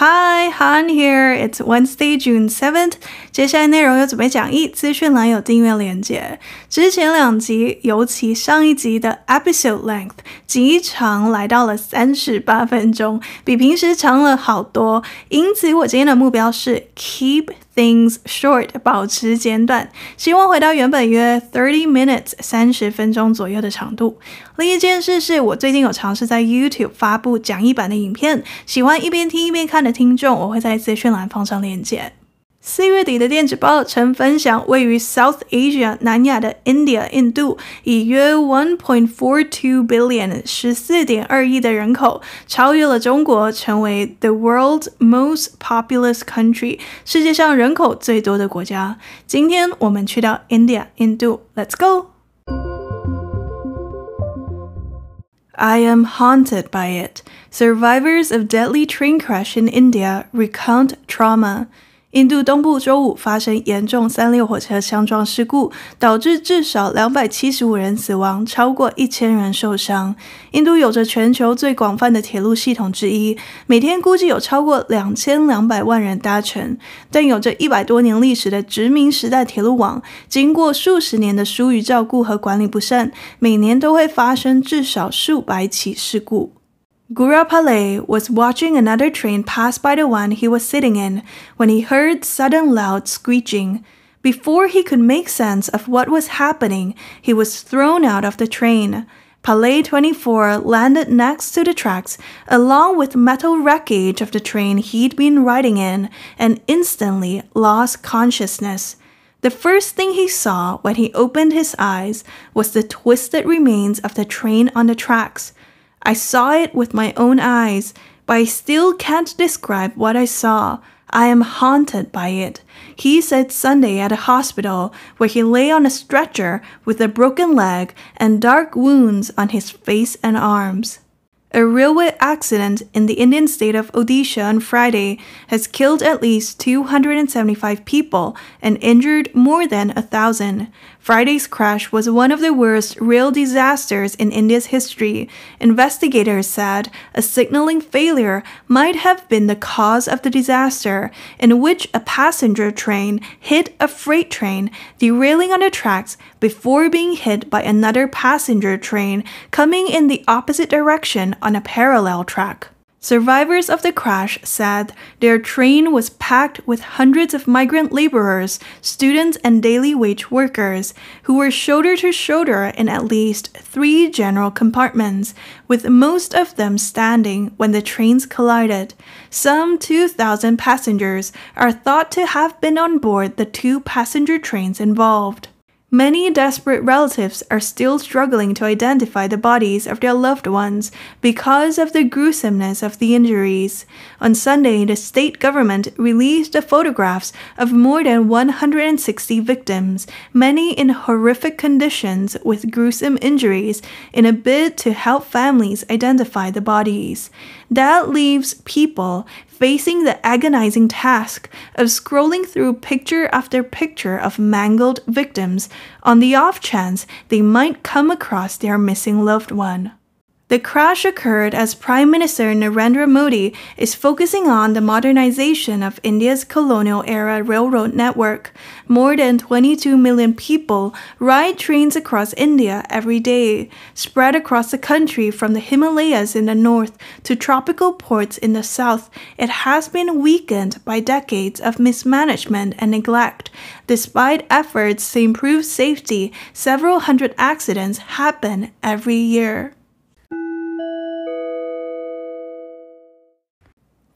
Hi, Han here. It's Wednesday, June seventh. 接下来内容有准备讲义，资讯栏有订阅链接。之前两集，尤其上一集的 episode length 极长，来到了三十八分钟，比平时长了好多。因此，我今天的目标是 keep。Things short，保持简短。希望回到原本约 thirty minutes 三十分钟左右的长度。另一件事是我最近有尝试在 YouTube 发布讲义版的影片，喜欢一边听一边看的听众，我会在资讯栏放上链接。四月底的电子报曾分享，位于 South Asia 南亚的 India 印度，以约1.42 billion 十四点二亿的人口，超越了中国，成为 the world's most populous country 世界上人口最多的国家。今天我们去到 India 印度，Let's go。I am haunted by it. Survivors of deadly train crash in India recount trauma. 印度东部周五发生严重三列火车相撞事故，导致至少两百七十五人死亡，超过一千人受伤。印度有着全球最广泛的铁路系统之一，每天估计有超过两千两百万人搭乘。但有着一百多年历史的殖民时代铁路网，经过数十年的疏于照顾和管理不善，每年都会发生至少数百起事故。Gurapale was watching another train pass by the one he was sitting in when he heard sudden loud screeching. Before he could make sense of what was happening, he was thrown out of the train. Palais 24 landed next to the tracks, along with metal wreckage of the train he'd been riding in, and instantly lost consciousness. The first thing he saw when he opened his eyes was the twisted remains of the train on the tracks. I saw it with my own eyes, but I still can't describe what I saw. I am haunted by it. He said Sunday at a hospital where he lay on a stretcher with a broken leg and dark wounds on his face and arms. A railway accident in the Indian state of Odisha on Friday has killed at least 275 people and injured more than a thousand. Friday's crash was one of the worst rail disasters in India's history. Investigators said a signaling failure might have been the cause of the disaster, in which a passenger train hit a freight train, derailing on the tracks, before being hit by another passenger train coming in the opposite direction on a parallel track. Survivors of the crash said their train was packed with hundreds of migrant laborers, students, and daily wage workers who were shoulder to shoulder in at least three general compartments, with most of them standing when the trains collided. Some 2,000 passengers are thought to have been on board the two passenger trains involved. Many desperate relatives are still struggling to identify the bodies of their loved ones because of the gruesomeness of the injuries. On Sunday, the state government released the photographs of more than 160 victims, many in horrific conditions with gruesome injuries, in a bid to help families identify the bodies. That leaves people facing the agonizing task of scrolling through picture after picture of mangled victims on the off chance they might come across their missing loved one. The crash occurred as Prime Minister Narendra Modi is focusing on the modernization of India's colonial era railroad network. More than 22 million people ride trains across India every day, spread across the country from the Himalayas in the north to tropical ports in the south. It has been weakened by decades of mismanagement and neglect. Despite efforts to improve safety, several hundred accidents happen every year.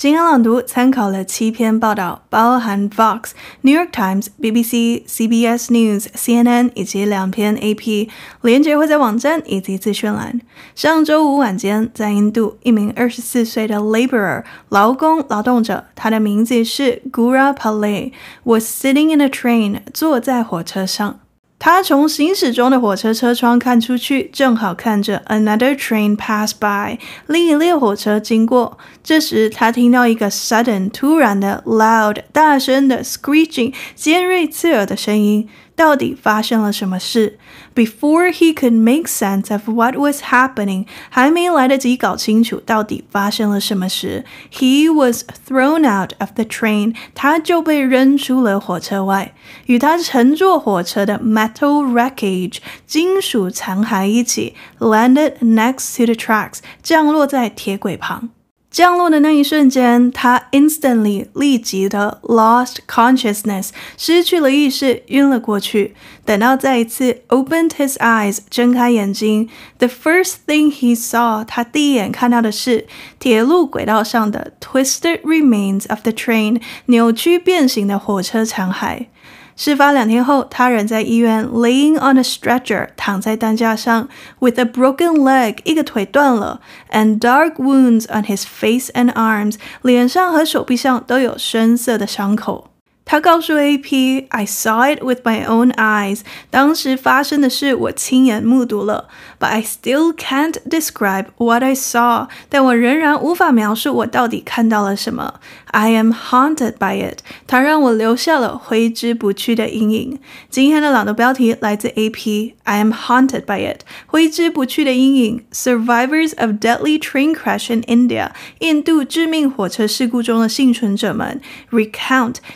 金天朗读参考了七篇报道，包含《Vox》《New York Times》《BBC》《CBS News》《CNN》以及两篇《AP》。连接会在网站以及自宣栏。上周五晚间，在印度，一名二十四岁的 Laborer 劳工劳动者，他的名字是 Gurapale，was sitting in a train，坐在火车上。他从行驶中的火车车窗看出去，正好看着 another train pass by，另一列火车经过。这时，他听到一个 sudden、突然的 loud、大声的 screeching、尖锐刺耳的声音。到底发生了什么事？Before he could make sense of what was happening，还没来得及搞清楚到底发生了什么事 h e was thrown out of the train，他就被扔出了火车外，与他乘坐火车的 metal wreckage 金属残骸一起 landed next to the tracks，降落在铁轨旁。降落的那一瞬间，他 instantly 立即的 lost consciousness 失去了意识，晕了过去。等到再一次 opened his eyes 睁开眼睛，the first thing he saw 他第一眼看到的是铁路轨道上的 twisted remains of the train 扭曲变形的火车残骸。事发两天后，他仍在医院，laying on a stretcher，躺在担架上，with a broken leg，一个腿断了，and dark wounds on his face and arms，脸上和手臂上都有深色的伤口。他告诉 AP，I saw it with my own eyes，当时发生的事我亲眼目睹了。but I still can't describe what I saw. 但我仍然无法描述我到底看到了什么。I am haunted by it. 它让我留下了挥之不去的阴影。今天的朗读标题来自 AP。I am haunted by it. 挥之不去的阴影。Survivors of deadly train crash in India. 印度致命火车事故中的幸存者们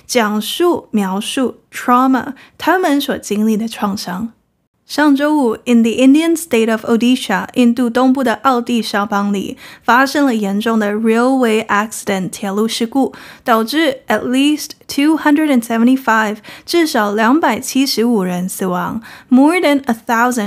讲述描述 trauma 他们所经历的创伤。上周五，在印度东部的奥地肖邦里，发生了严重的 railway accident（ 铁路事故，导致至少两百七十五人死亡，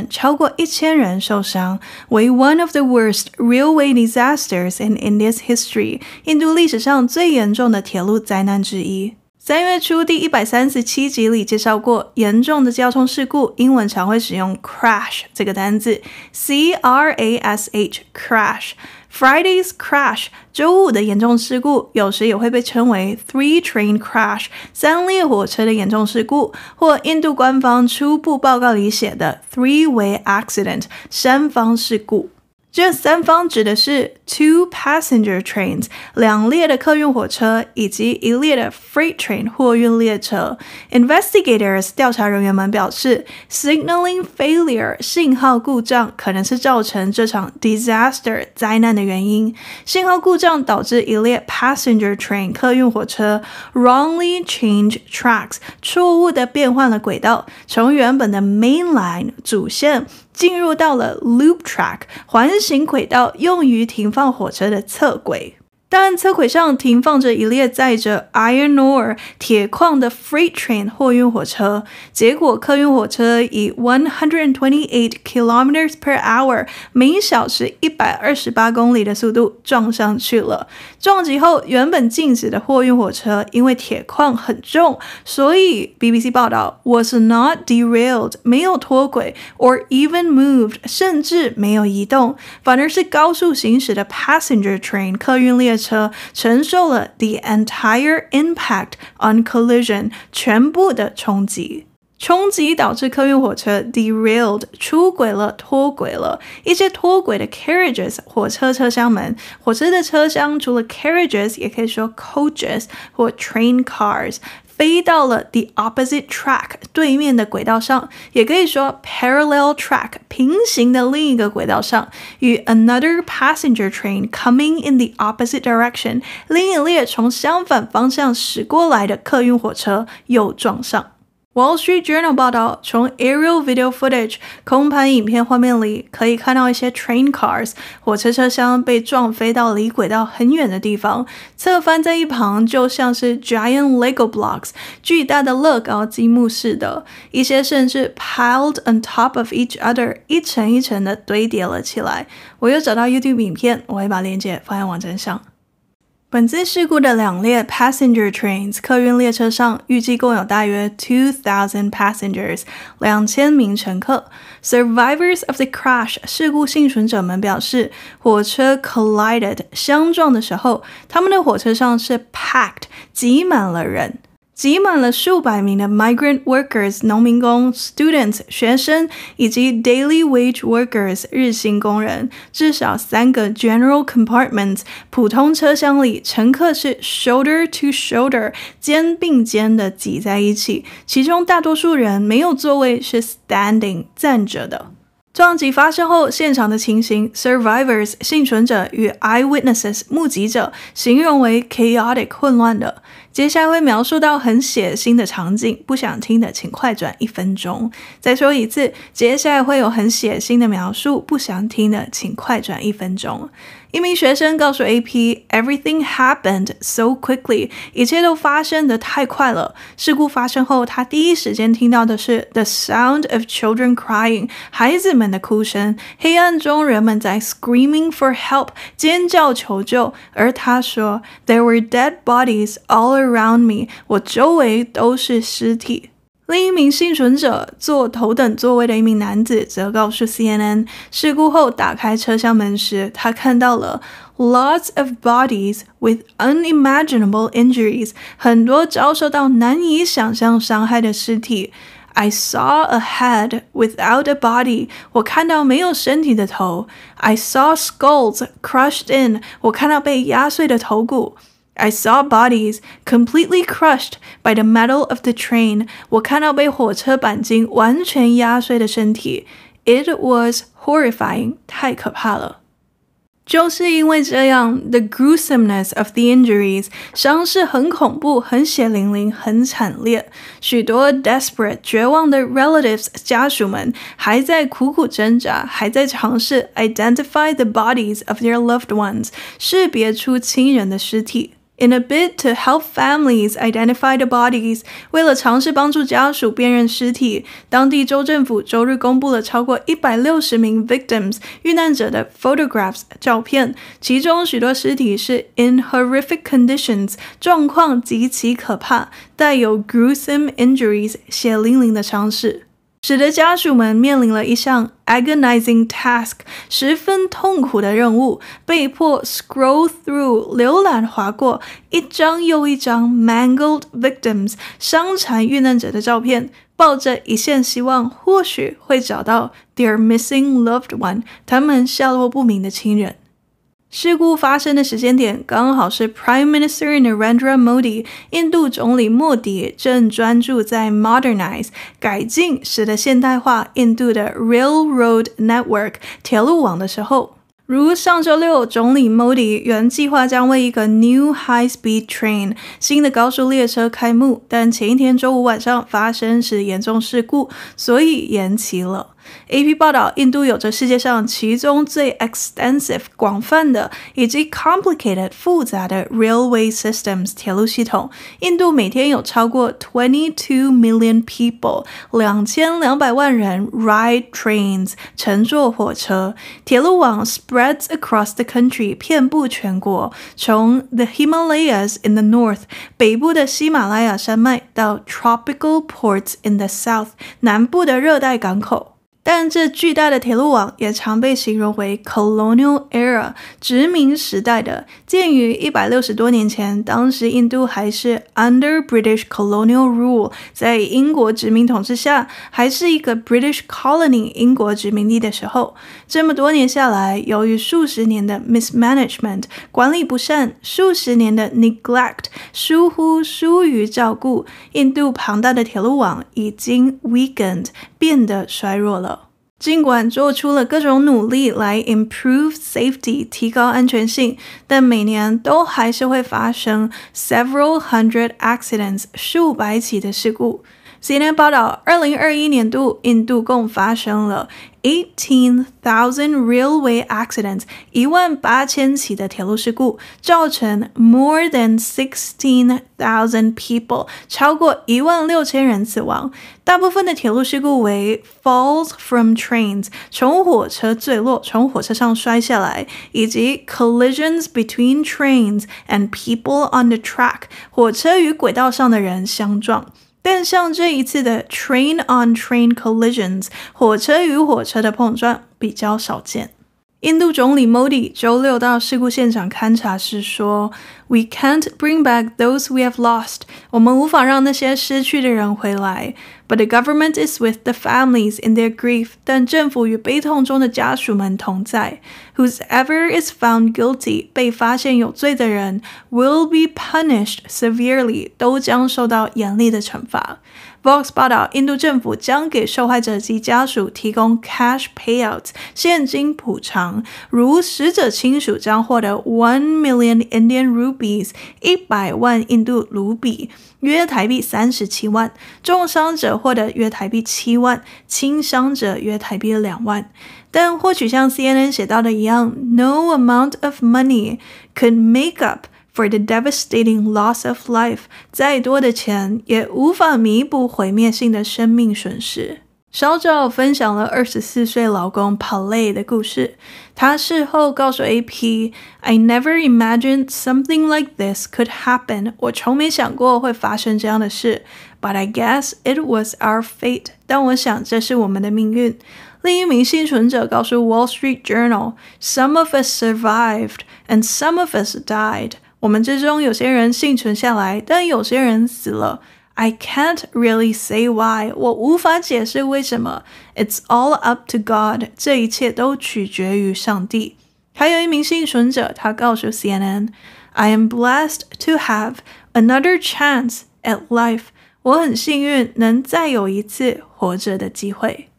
超过一千人受伤，为 one of the worst railway disasters in India's history。印度历史上最严重的铁路灾难之一。三月初第一百三十七集里介绍过严重的交通事故，英文常会使用 crash 这个单字 c r a s h crash。Friday's crash 周五的严重事故，有时也会被称为 three train crash 三列火车的严重事故，或印度官方初步报告里写的 three-way accident 三方事故。这三方指的是 two passenger trains 两列的客运火车以及一列的 freight train 货运列车。Investigators 调查人员们表示，signaling failure 信号故障可能是造成这场 disaster 灾难的原因。信号故障导致一列 passenger train 客运火车 wrongly change tracks 错误地变换了轨道，从原本的 mainline 主线。进入到了 Loop Track 环形轨道，用于停放火车的侧轨。但侧轨上停放着一列载着 Iron ore 铁矿的 Freight Train 货运火车。结果，客运火车以128 kilometers per hour 每小时128公里的速度撞上去了。撞击后，原本静止的货运火车因为铁矿很重，所以 BBC 报道 was not derailed，没有脱轨，or even moved，甚至没有移动，反而是高速行驶的 passenger train，客运列车承受了 the entire impact on collision，全部的冲击。冲击导致客运火车 derailed 出轨了脱轨了，一些脱轨的 carriages 火车车厢门火车的车厢除了 carriages 也可以说 coaches 或 train cars 飞到了 the opposite track 对面的轨道上，也可以说 parallel track 平行的另一个轨道上，与 another passenger train coming in the opposite direction 另一列从相反方向驶过来的客运火车又撞上。Wall Street Journal 报道，从 Aerial video footage 空拍影片画面里，可以看到一些 train cars 火车车厢被撞飞到离轨道很远的地方，侧翻在一旁，就像是 giant Lego blocks 巨大的乐高积木似的，一些甚至 piled on top of each other 一层一层的堆叠了起来。我又找到 YouTube 影片，我会把链接放在网站上。本次事故的两列 passenger trains 客运列车上预计共有大约 two thousand passengers 两千名乘客。Survivors of the crash 事故幸存者们表示，火车 collided 相撞的时候，他们的火车上是 packed 挤满了人。挤满了数百名的 migrant workers 农民工、students 学生以及 daily wage workers 日薪工人。至少三个 general compartments 普通车厢里，乘客是 shoulder to shoulder 肩并肩的挤在一起，其中大多数人没有座位，是 standing 站着的。撞击发生后，现场的情形，survivors 幸存者与 eyewitnesses 目击者形容为 chaotic 混乱的。接下来会描述到很血腥的场景，不想听的请快转一分钟。再说一次，接下来会有很血腥的描述，不想听的请快转一分钟。一名学生告诉 AP, "Everything happened so quickly，一切都发生的太快了。事故发生后，他第一时间听到的是 the sound of children crying，孩子们的哭声。黑暗中，人们在 screaming for there were dead bodies all around me，我周围都是尸体。另一名幸存者坐头等座位的一名男子则告诉 CNN，事故后打开车厢门时，他看到了 lots of bodies with unimaginable injuries，很多遭受到难以想象伤害的尸体。I saw a head without a body，我看到没有身体的头。I saw skulls crushed in，我看到被压碎的头骨。I saw bodies completely crushed by the metal of the train. It was horrifying. horrifying，太可怕了。就是因为这样，the gruesomeness of the injuries，伤势很恐怖、很血淋淋、很惨烈。许多 desperate 绝望的 relatives 家属们还在苦苦挣扎，还在尝试 identify the bodies of their loved ones，识别出亲人的尸体。In a bid to help families identify the bodies，为了尝试帮助家属辨认尸体，当地州政府周日公布了超过一百六十名 victims，遇难者的 photographs，照片，其中许多尸体是 in horrific conditions，状况极其可怕，带有 gruesome injuries，血淋淋的伤势。使得家属们面临了一项 agonizing task，十分痛苦的任务，被迫 scroll through 浏览划过一张又一张 mangled victims 伤残遇难者的照片，抱着一线希望，或许会找到 their missing loved one 他们下落不明的亲人。事故发生的时间点刚好是 Prime Minister Narendra Modi，印度总理莫迪正专注在 modernize 改进，使得现代化印度的 railroad network 铁路网的时候。如上周六，总理莫迪原计划将为一个 new high speed train 新的高速列车开幕，但前一天周五晚上发生是严重事故，所以延期了。AP 报道，印度有着世界上其中最 extensive 广泛的以及 complicated 复杂的 railway systems 铁路系统。印度每天有超过 twenty two million people 两千两百万人 ride trains 乘坐火车。铁路网 spreads across the country 遍布全国，从 the Himalayas in the north 北部的喜马拉雅山脉到 tropical ports in the south 南部的热带港口。但这巨大的铁路网也常被形容为 colonial era（ 殖民时代的）。建于一百六十多年前，当时印度还是 under British colonial rule（ 在英国殖民统治下），还是一个 British colony（ 英国殖民地）的时候。这么多年下来，由于数十年的 mismanagement（ 管理不善）、数十年的 neglect（ 疏忽疏于照顾），印度庞大的铁路网已经 weakened。变得衰弱了。尽管做出了各种努力来 improve safety 提高安全性，但每年都还是会发生 several hundred accidents 数百起的事故。CNN 报道，二零二一年度印度共发生了。18,000 railway accidents, 18,000起的铁路事故，造成 more than 16,000 people，超过一万六千人死亡。大部分的铁路事故为 falls from trains, trains，从火车坠落、从火车上摔下来，以及 collisions between trains and people on the track, 火车与轨道上的人相撞。但像这一次的 train on train collisions，火车与火车的碰撞比较少见。印度总理 Modi 周六到事故现场勘查时说：“We can't bring back those we have lost。我们无法让那些失去的人回来。But the government is with the families in their grief。但政府与悲痛中的家属们同在。Whoever is found guilty，被发现有罪的人，will be punished severely，都将受到严厉的惩罚。” Fox 报道，印度政府将给受害者及家属提供 cash payouts 现金补偿，如死者亲属将获得 one million Indian rupees 一百万印度卢比，约台币三十七万；重伤者获得约台币七万，轻伤者约台币两万。但或许像 CNN 写到的一样，no amount of money c o u l d make up for the devastating loss of life，再多的钱也无法弥补毁灭性的生命损失。稍早分享了二十四岁老公 Palay 的故事，他事后告诉 AP：“I never imagined something like this could happen。我从没想过会发生这样的事，But I guess it was our fate。但我想这是我们的命运。”另一名幸存者告诉《Wall Street Journal》：“Some of us survived and some of us died。我们之中有些人幸存下来，但有些人死了。I can't really say why，我无法解释为什么。It's all up to God，这一切都取决于上帝。还有一名幸存者，他告诉 CNN，I am blessed to have another chance at life，我很幸运能再有一次活着的机会。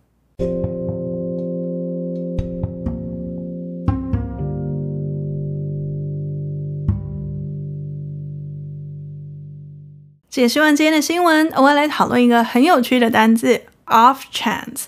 也希望今天的新闻，我们来讨论一个很有趣的单字：off chance。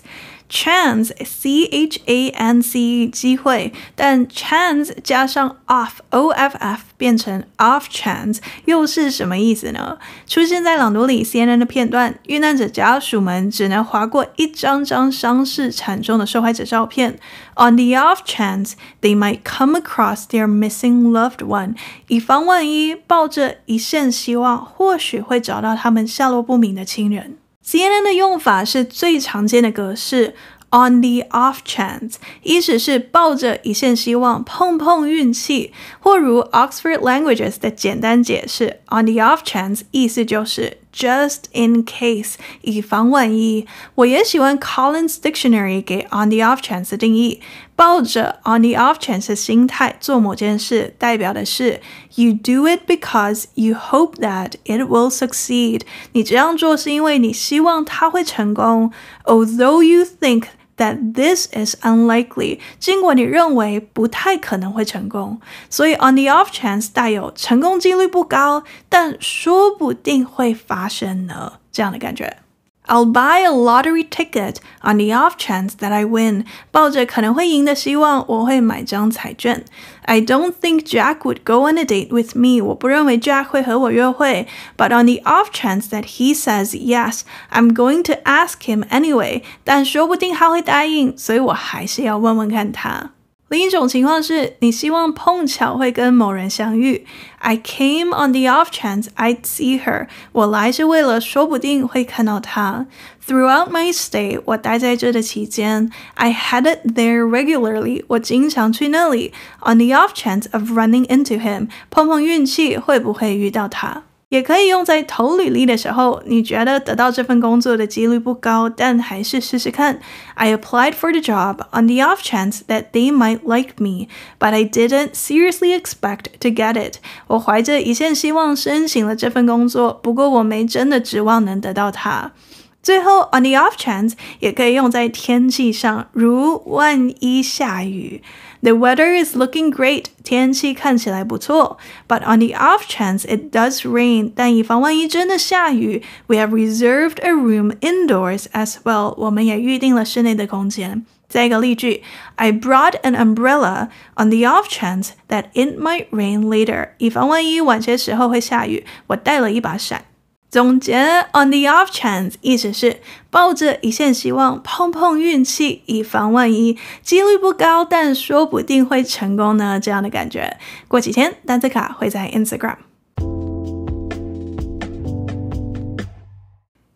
Chance, c h a n c e，机会。但 chance 加上 off, o f f，变成 off chance 又是什么意思呢？出现在朗读里 CNN 的片段，遇难者家属们只能划过一张张伤势惨重的受害者照片。On the off chance they might come across their missing loved one，以防万一，抱着一线希望，或许会找到他们下落不明的亲人。CNN 的用法是最常见的格式，on the off chance，意思是抱着一线希望碰碰运气，或如 Oxford Languages 的简单解释，on the off chance 意思就是。just in case，以防万一。我也喜欢 Collins Dictionary 给 on the off chance 的定义，抱着 on the off chance 的心态做某件事，代表的是 you do it because you hope that it will succeed。你这样做是因为你希望它会成功，although you think。that this is unlikely，尽管你认为不太可能会成功，所以 on the off chance 带有成功几率不高，但说不定会发生呢这样的感觉。I'll buy a lottery ticket on the off chance that I win。抱着可能会赢的希望，我会买张彩券。I don't think Jack would go on a date with me. 我不认为 Jack 会和我约会. But on the off chance that he says yes, I'm going to ask him anyway. 但说不定他会答应，所以我还是要问问看他。另一种情况是你希望碰巧会跟某人相遇。I came on the off chance I'd see her。我来是为了说不定会看到她。Throughout my stay，我待在这的期间，I headed there regularly。我经常去那里。On the off chance of running into him，碰碰运气会不会遇到他？也可以用在投履历的时候，你觉得得到这份工作的几率不高，但还是试试看。I applied for the job on the off chance that they might like me, but I didn't seriously expect to get it。我怀着一线希望申请了这份工作，不过我没真的指望能得到它。最后，on the off chance 也可以用在天气上，如万一下雨，The weather is looking great，天气看起来不错。But on the off chance it does rain，但以防万一真的下雨，we have reserved a room indoors as well，我们也预定了室内的空间。再一个例句，I brought an umbrella on the off chance that it might rain later，以防万一晚些时候会下雨，我带了一把伞。总结 on the off chance 意思是抱着一线希望碰碰运气，以防万一，几率不高，但说不定会成功呢，这样的感觉。过几天单词卡会在 Instagram。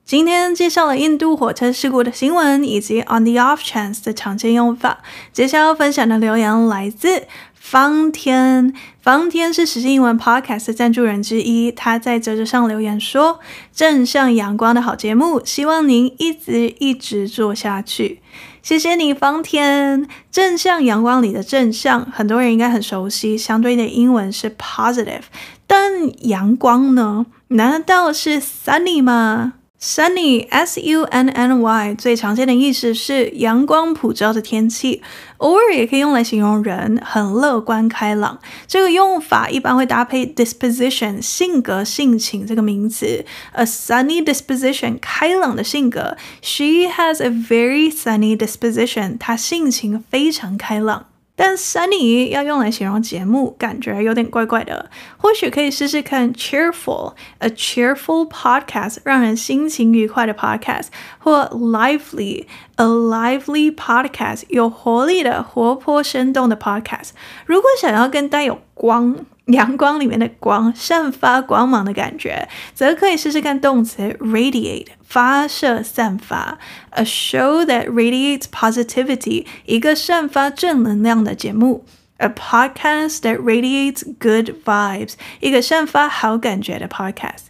今天介绍了印度火车事故的新闻以及 on the off chance 的常见用法。接下来分享的留言来自。方天，方天是实际英文 Podcast 的赞助人之一。他在杂志上留言说：“正向阳光的好节目，希望您一直一直做下去。”谢谢你，方天。正向阳光里的正向，很多人应该很熟悉，相对的英文是 positive。但阳光呢？难道是 sunny 吗？Sunny, S-U-N-N-Y 最常见的意思是阳光普照的天气，偶尔也可以用来形容人很乐观开朗。这个用法一般会搭配 disposition 性格性情这个名词。A sunny disposition 开朗的性格。She has a very sunny disposition. 她性情非常开朗。但 sunny 要用来形容节目，感觉有点怪怪的。或许可以试试看 cheerful，a cheerful podcast 让人心情愉快的 podcast，或 lively，a lively podcast 有活力的、活泼生动的 podcast。如果想要跟带有光。阳光里面的光散发光芒的感觉，则可以试试看动词 radiate 发射、散发。A show that radiates positivity 一个散发正能量的节目。A podcast that radiates good vibes 一个散发好感觉的 podcast。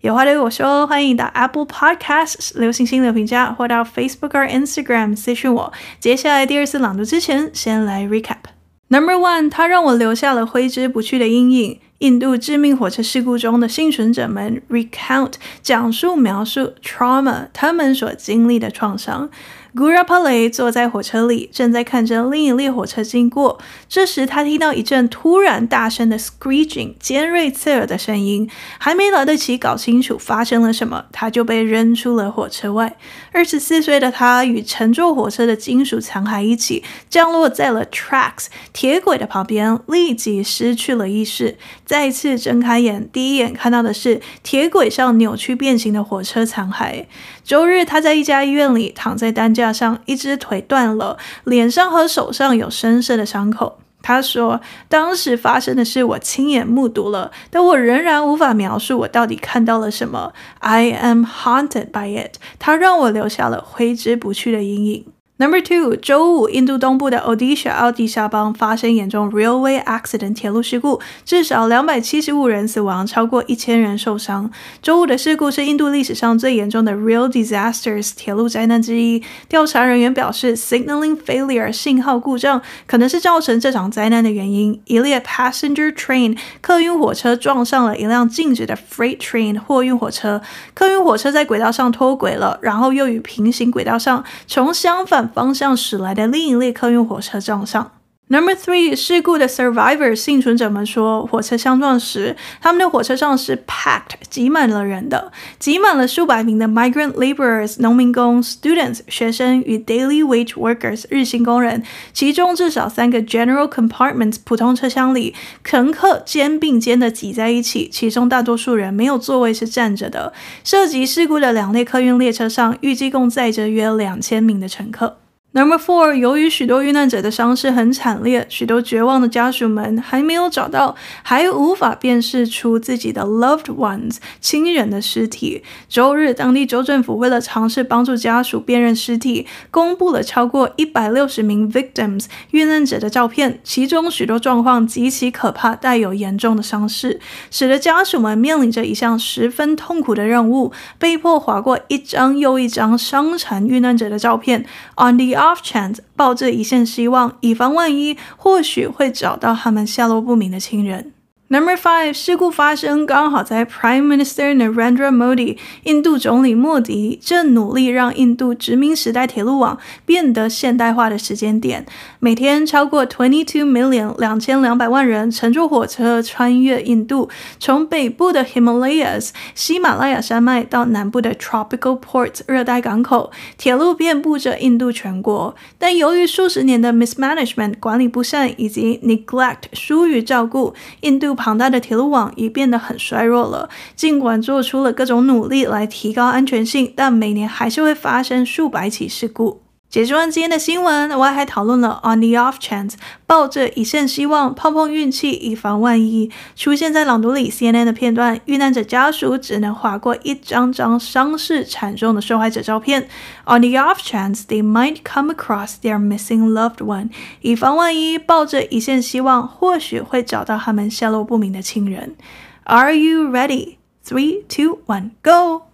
有话对我说，欢迎到 Apple Podcast 留星星、留评价，或到 Facebook 或 Instagram 私系我。接下来第二次朗读之前，先来 recap。Number one，它让我留下了挥之不去的阴影。印度致命火车事故中的幸存者们 recount 讲述描述 trauma 他们所经历的创伤。Gurapale 坐在火车里，正在看着另一列火车经过。这时，他听到一阵突然大声的 screeching，尖锐刺耳的声音。还没来得及搞清楚发生了什么，他就被扔出了火车外。二十四岁的他与乘坐火车的金属残骸一起降落在了 tracks，铁轨的旁边，立即失去了意识。再次睁开眼，第一眼看到的是铁轨上扭曲变形的火车残骸。周日，他在一家医院里躺在担架上，一只腿断了，脸上和手上有深深的伤口。他说：“当时发生的事我亲眼目睹了，但我仍然无法描述我到底看到了什么。I am haunted by it。它让我留下了挥之不去的阴影。” Number two，周五，印度东部的 Odisha 奥迪沙邦发生严重 railway accident 铁路事故，至少两百七十五人死亡，超过一千人受伤。周五的事故是印度历史上最严重的 r a i l disasters 铁路灾难之一。调查人员表示，signaling failure 信号故障可能是造成这场灾难的原因。一列 passenger train 客运火车撞上了一辆静止的 freight train 货运火车，客运火车在轨道上脱轨了，然后又与平行轨道上从相反。方向驶来的另一列客运火车撞上。Number three，事故的 s u r v i v o r 幸存者们说，火车相撞时，他们的火车上是 packed 挤满了人的，挤满了数百名的 migrant laborers 农民工、students 学生与 daily wage workers 日薪工人。其中至少三个 general compartments 普通车厢里，乘客肩并肩的挤在一起，其中大多数人没有座位是站着的。涉及事故的两列客运列车上，预计共载着约两千名的乘客。Number four，由于许多遇难者的伤势很惨烈，许多绝望的家属们还没有找到，还无法辨识出自己的 loved ones，亲人的尸体。周日，当地州政府为了尝试帮助家属辨认尸体，公布了超过一百六十名 victims，遇难者的照片，其中许多状况极其可怕，带有严重的伤势，使得家属们面临着一项十分痛苦的任务，被迫划过一张又一张伤残遇难者的照片。On the Off chance，抱着一线希望，以防万一，或许会找到他们下落不明的亲人。Number five，事故发生刚好在 Prime Minister Narendra Modi，印度总理莫迪正努力让印度殖民时代铁路网变得现代化的时间点。每天超过 twenty two million 两千两百万人乘坐火车穿越印度，从北部的 Himalayas 喜马拉雅山脉到南部的 tropical p o r t 热带港口，铁路遍布着印度全国。但由于数十年的 mismanagement 管理不善以及 neglect 疏于照顾，印度庞大的铁路网已变得很衰弱了。尽管做出了各种努力来提高安全性，但每年还是会发生数百起事故。解释完今天的新闻，我还讨论了 on the off chance，抱着一线希望，碰碰运气，以防万一。出现在朗读里 CNN 的片段，遇难者家属只能划过一张张伤势惨重的受害者照片。on the off chance they might come across their missing loved one，以防万一，抱着一线希望，或许会找到他们下落不明的亲人。Are you ready? Three, two, one, go.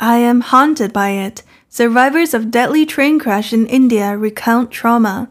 I am haunted by it. Survivors of deadly train crash in India recount trauma.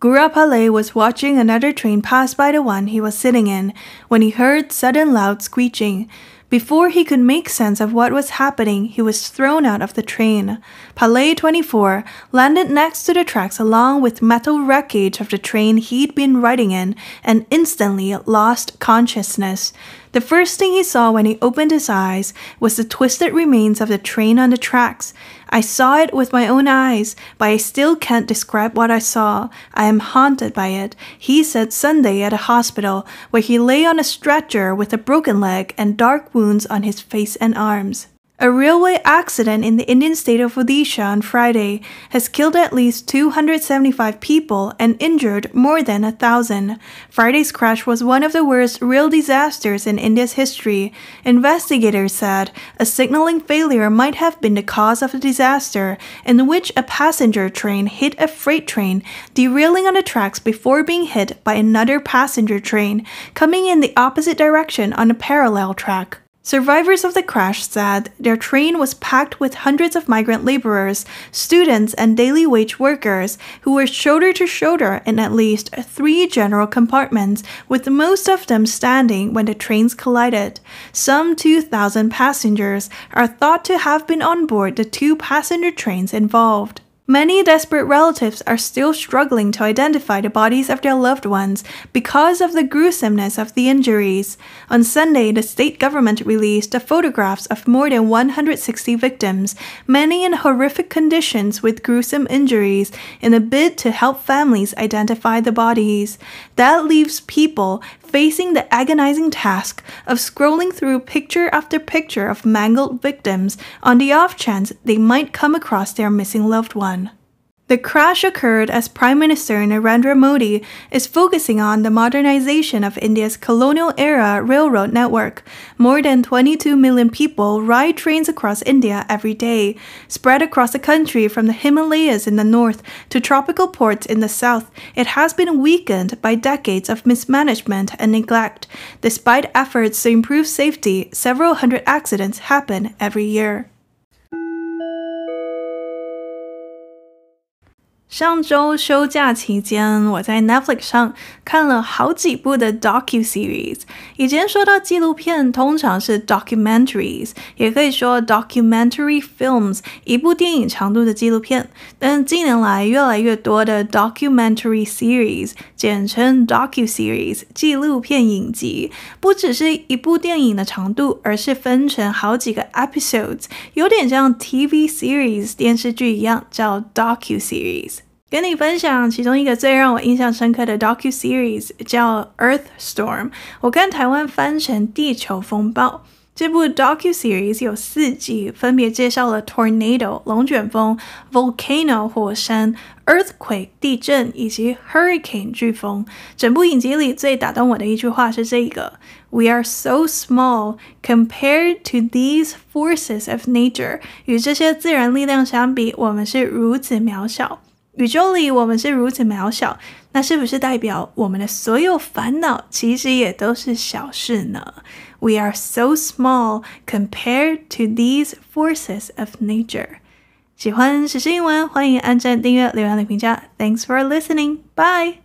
Gurapale was watching another train pass by the one he was sitting in when he heard sudden loud screeching. Before he could make sense of what was happening, he was thrown out of the train. Palais 24 landed next to the tracks along with metal wreckage of the train he'd been riding in and instantly lost consciousness. The first thing he saw when he opened his eyes was the twisted remains of the train on the tracks. I saw it with my own eyes, but I still can't describe what I saw. I am haunted by it, he said Sunday at a hospital, where he lay on a stretcher with a broken leg and dark wounds on his face and arms. A railway accident in the Indian state of Odisha on Friday has killed at least 275 people and injured more than a thousand. Friday's crash was one of the worst rail disasters in India's history. Investigators said a signaling failure might have been the cause of the disaster, in which a passenger train hit a freight train, derailing on the tracks before being hit by another passenger train coming in the opposite direction on a parallel track. Survivors of the crash said their train was packed with hundreds of migrant laborers, students, and daily wage workers who were shoulder to shoulder in at least three general compartments, with most of them standing when the trains collided. Some 2,000 passengers are thought to have been on board the two passenger trains involved. Many desperate relatives are still struggling to identify the bodies of their loved ones because of the gruesomeness of the injuries. On Sunday, the state government released the photographs of more than 160 victims, many in horrific conditions with gruesome injuries, in a bid to help families identify the bodies. That leaves people facing the agonizing task of scrolling through picture after picture of mangled victims on the off chance they might come across their missing loved one. The crash occurred as Prime Minister Narendra Modi is focusing on the modernization of India's colonial era railroad network. More than 22 million people ride trains across India every day, spread across the country from the Himalayas in the north to tropical ports in the south. It has been weakened by decades of mismanagement and neglect. Despite efforts to improve safety, several hundred accidents happen every year. 上周休假期间，我在 Netflix 上看了好几部的 docu series。以前说到纪录片，通常是 documentaries，也可以说 documentary films，一部电影长度的纪录片。但近年来越来越多的 documentary series，简称 docu series，纪录片影集，不只是一部电影的长度，而是分成好几个 episodes，有点像 TV series 电视剧一样，叫 docu series。跟你分享其中一个最让我印象深刻的 docu series 叫 Earth Storm，我跟台湾翻成地球风暴。这部 docu series 有四集，分别介绍了 tornado（ 龙卷风）、volcano（ 火山）、earthquake（ 地震）以及 hurricane（ 飓风）。整部影集里最打动我的一句话是这个：We are so small compared to these forces of nature。与这些自然力量相比，我们是如此渺小。宇宙里我们是如此渺小，那是不是代表我们的所有烦恼其实也都是小事呢？We are so small compared to these forces of nature。喜欢学习英文，欢迎按赞、订阅、留言、的评价。Thanks for listening. Bye.